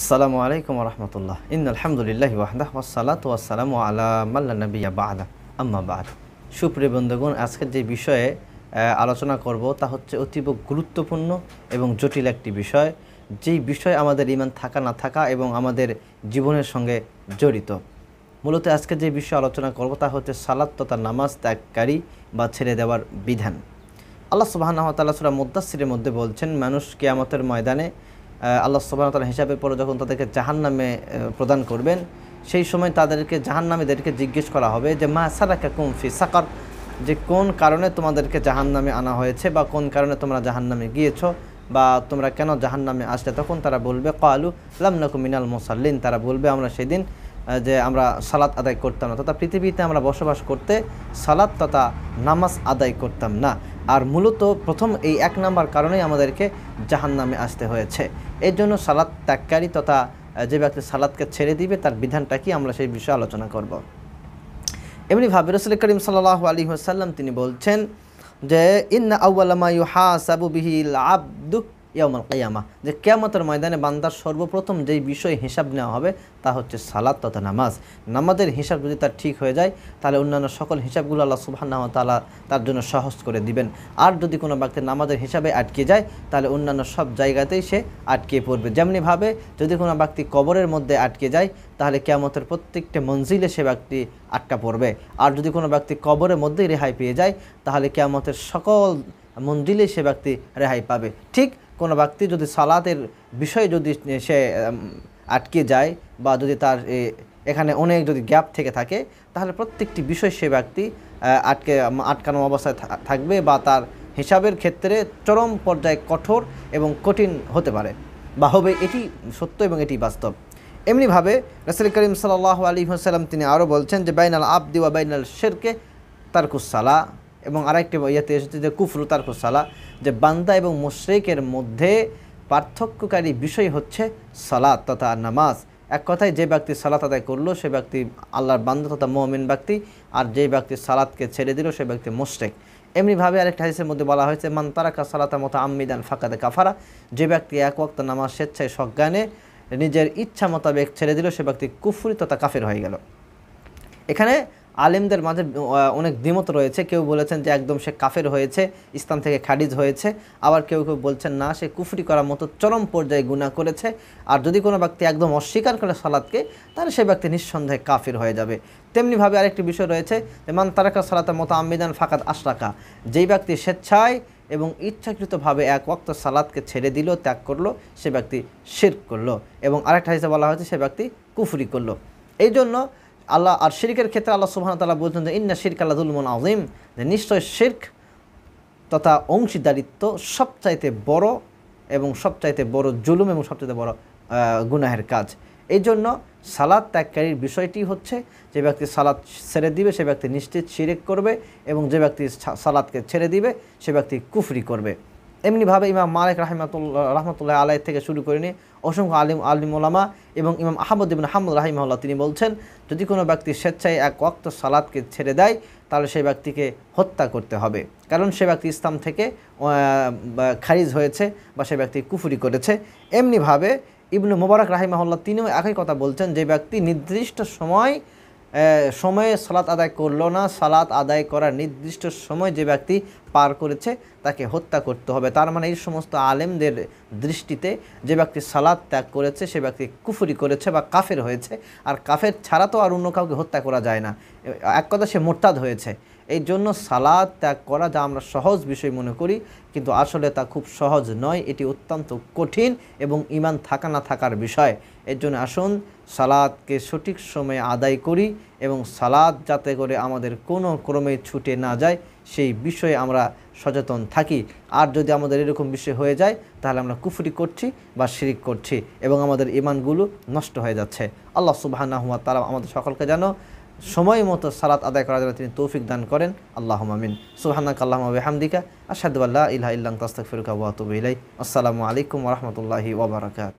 আসসালামু আলাইকুম রহমতুল্লাহ ইন আলহামদুলিল্লাহ ওয়াহদাহ ওয়াসালাত ওয়াসালামু আলা মাল্লা নবী বাহদা আম্মা বাদ সুপ্রিয় বন্ধুগণ আজকের যে বিষয়ে আলোচনা করব তা হচ্ছে অতীব গুরুত্বপূর্ণ এবং জটিল একটি বিষয় যেই বিষয় আমাদের ইমান থাকা না থাকা এবং আমাদের জীবনের সঙ্গে জড়িত মূলত আজকে যে বিষয়ে আলোচনা করব তা হচ্ছে সালাত তথা নামাজ ত্যাগকারী বা ছেড়ে দেওয়ার বিধান আল্লাহ সুবাহ তালা সুরা মুদাসিরের মধ্যে বলছেন মানুষ কেয়ামতের ময়দানে আল্লাহ সোবাহতাল হিসাবের পরে যখন তাদেরকে জাহান নামে প্রদান করবেন সেই সময় তাদেরকে জাহান নামীদেরকে জিজ্ঞেস করা হবে যে মা সারাকা কুমফি সাকার যে কোন কারণে তোমাদেরকে জাহান নামে আনা হয়েছে বা কোন কারণে তোমরা জাহান নামে গিয়েছো বা তোমরা কেন জাহান নামে আসলে তখন তারা বলবে কালু লামনাকু মিনাল মোসাল্লিন তারা বলবে আমরা সেদিন যে আমরা সালাত আদায় করতাম না তথা পৃথিবীতে আমরা বসবাস করতে সালাত তথা নামাজ আদায় করতাম না আর মূলত প্রথম এই এক নাম্বার কারণেই আমাদেরকে জাহান নামে আসতে হয়েছে এর জন্য সালাদ ত্যাগকারী তথা যে ব্যক্তি সালাদকে ছেড়ে দিবে তার বিধানটা কি আমরা সেই বিষয়ে আলোচনা করব ভাবে রসুল করিম সাল্লাহ আলী হাসাল্লাম তিনি বলছেন যে ইন্না আউ্লামা ইউ হা সাবু বিহিল আব্দু ইয়ামাল কাইয়ামা যে কেয়ামতের ময়দানে বান্দার সর্বপ্রথম যেই বিষয়ে হিসাব নেওয়া হবে তা হচ্ছে সালাদ তথা নামাজ নামাজের হিসাব যদি তার ঠিক হয়ে যায় তাহলে অন্যান্য সকল হিসাবগুলো আল্লাহ সুবাহান্নাহ তালা তার জন্য সহজ করে দিবেন আর যদি কোনো ব্যক্তি নামাজের হিসাবে আটকে যায় তাহলে অন্যান্য সব জায়গাতেই সে আটকে পড়বে যেমনিভাবে যদি কোনো ব্যক্তি কবরের মধ্যে আটকে যায় তাহলে কেয়ামতের প্রত্যেকটা মঞ্জিলে সে ব্যক্তি আটকা পড়বে আর যদি কোনো ব্যক্তি কবরের মধ্যেই রেহাই পেয়ে যায় তাহলে কেয়ামতের সকল মঞ্জিলে সে ব্যক্তি রেহাই পাবে ঠিক কোনো ব্যক্তি যদি সালাতের বিষয়ে যদি সে আটকে যায় বা যদি তার এখানে অনেক যদি গ্যাপ থেকে থাকে তাহলে প্রত্যেকটি বিষয় সে ব্যক্তি আটকে আটকানো অবস্থায় থাকবে বা তার হিসাবের ক্ষেত্রে চরম পর্যায়ে কঠোর এবং কঠিন হতে পারে বা হবে এটি সত্য এবং এটি বাস্তব এমনিভাবে রসুল করিম সাল আলী হাসালাম তিনি আরও বলছেন যে বাইনাল আবদি ওয়া বাইনাল শেরকে তারকুসালা এবং আরেকটি ইয়াতে এসেছে যে কুফরু তার সালা যে বান্দা এবং মুশ্রিকের মধ্যে পার্থক্যকারী বিষয় হচ্ছে সালাত তথা নামাজ এক কথায় যে ব্যক্তি সালাত আদায় করলো সে ব্যক্তি আল্লাহর বান্দা তথা মহমিন ব্যক্তি আর যে ব্যক্তি সালাতকে ছেড়ে দিল সে ব্যক্তি মোস্টেক এমনিভাবে আরেকটা হাদিসের মধ্যে বলা হয়েছে মান তারাকা সালাতা মতো আম্মিদান ফাঁকাতে কাফারা যে ব্যক্তি এক ওক্ত নামাজ স্বেচ্ছায় সজ্ঞানে নিজের ইচ্ছা মোতাবেক ছেড়ে দিল সে ব্যক্তি কুফুরি তথা কাফের হয়ে গেল এখানে আলেমদের মাঝে অনেক দ্বিমত রয়েছে কেউ বলেছেন যে একদম সে কাফের হয়েছে ইসলাম থেকে খারিজ হয়েছে আবার কেউ কেউ বলছেন না সে কুফরি করার মতো চরম পর্যায়ে গুণা করেছে আর যদি কোনো ব্যক্তি একদম অস্বীকার করে সালাদকে তাহলে সেই ব্যক্তি নিঃসন্দেহে কাফির হয়ে যাবে তেমনিভাবে আরেকটি বিষয় রয়েছে মান তারাকা সালাতের মতো আম্বিদান ফাকাত আশরাকা যেই ব্যক্তি স্বেচ্ছায় এবং ইচ্ছাকৃতভাবে এক ওক্ত সালাদকে ছেড়ে দিল ত্যাগ করলো সে ব্যক্তি শির করলো এবং আরেকটা হিসেবে বলা হয়েছে সে ব্যক্তি কুফরি করলো এই জন্য আল্লাহ আর শিরকের ক্ষেত্রে আল্লাহ সুবাহ তালা বলছেন যে ইন্না শিরক আল্লাহ দুলমন আজিম যে নিশ্চয় শির্ক তথা অংশীদারিত্ব সবচাইতে বড় এবং সবচাইতে বড় জুলুম এবং সবচাইতে বড় গুনাহের কাজ এই জন্য সালাদ ত্যাগকারীর বিষয়টি হচ্ছে যে ব্যক্তি সালাদ ছেড়ে দিবে সে ব্যক্তি নিশ্চিত শিরেক করবে এবং যে ব্যক্তি সালাদকে ছেড়ে দিবে সে ব্যক্তি কুফরি করবে এমনিভাবে ইমাম মালিক রাহিমাতুল্লাহ রহমতুল্লাহ আলাই থেকে শুরু করে নিয়ে অসংখ্য আলিম আলিম ওলামা এবং ইমাম আহমদ ইবিন তিনি বলছেন যদি কোনো ব্যক্তি স্বেচ্ছায় এক অক্ত সালাদকে ছেড়ে দেয় তাহলে সেই ব্যক্তিকে হত্যা করতে হবে কারণ সে ব্যক্তি ইসলাম থেকে খারিজ হয়েছে বা সে ব্যক্তি কুফুরি করেছে এমনিভাবে ইবনু মুবারক রাহিমাহুল্লাহ তিনিও একই কথা বলছেন যে ব্যক্তি নির্দিষ্ট সময় সময়ে সালাত আদায় করলো না সালাত আদায় করার নির্দিষ্ট সময় যে ব্যক্তি পার করেছে তাকে হত্যা করতে হবে তার মানে এই সমস্ত আলেমদের দৃষ্টিতে যে ব্যক্তি সালাদ ত্যাগ করেছে সে ব্যক্তি কুফুরি করেছে বা কাফের হয়েছে আর কাফের ছাড়া তো আর অন্য কাউকে হত্যা করা যায় না এক কথা সে মোরতাদ হয়েছে এই জন্য সালাদ ত্যাগ করা যা আমরা সহজ বিষয় মনে করি কিন্তু আসলে তা খুব সহজ নয় এটি অত্যন্ত কঠিন এবং ইমান থাকা না থাকার বিষয় এর জন্য আসুন সালাদকে সঠিক সময়ে আদায় করি এবং সালাদ যাতে করে আমাদের কোনো ক্রমে ছুটে না যায় সেই বিষয়ে আমরা সচেতন থাকি আর যদি আমাদের এরকম বিষয় হয়ে যায় তাহলে আমরা কুফুরি করছি বা শিরিক করছি এবং আমাদের ইমানগুলো নষ্ট হয়ে যাচ্ছে আল্লাহ সুবাহ আমাদের সকলকে জানো সময় মতো সালাত আদায় করার জন্য তিনি তৌফিক দান করেন আল্লাহ মামিন সুহানাক আল্লাহ হামদিকা আসাদুল্লাহ ইহা ইল্লাহ তাস্তাক ফিরুকা ইলাই আসসালামু আলাইকুম রহমতুল্লাহি ওবরাকাত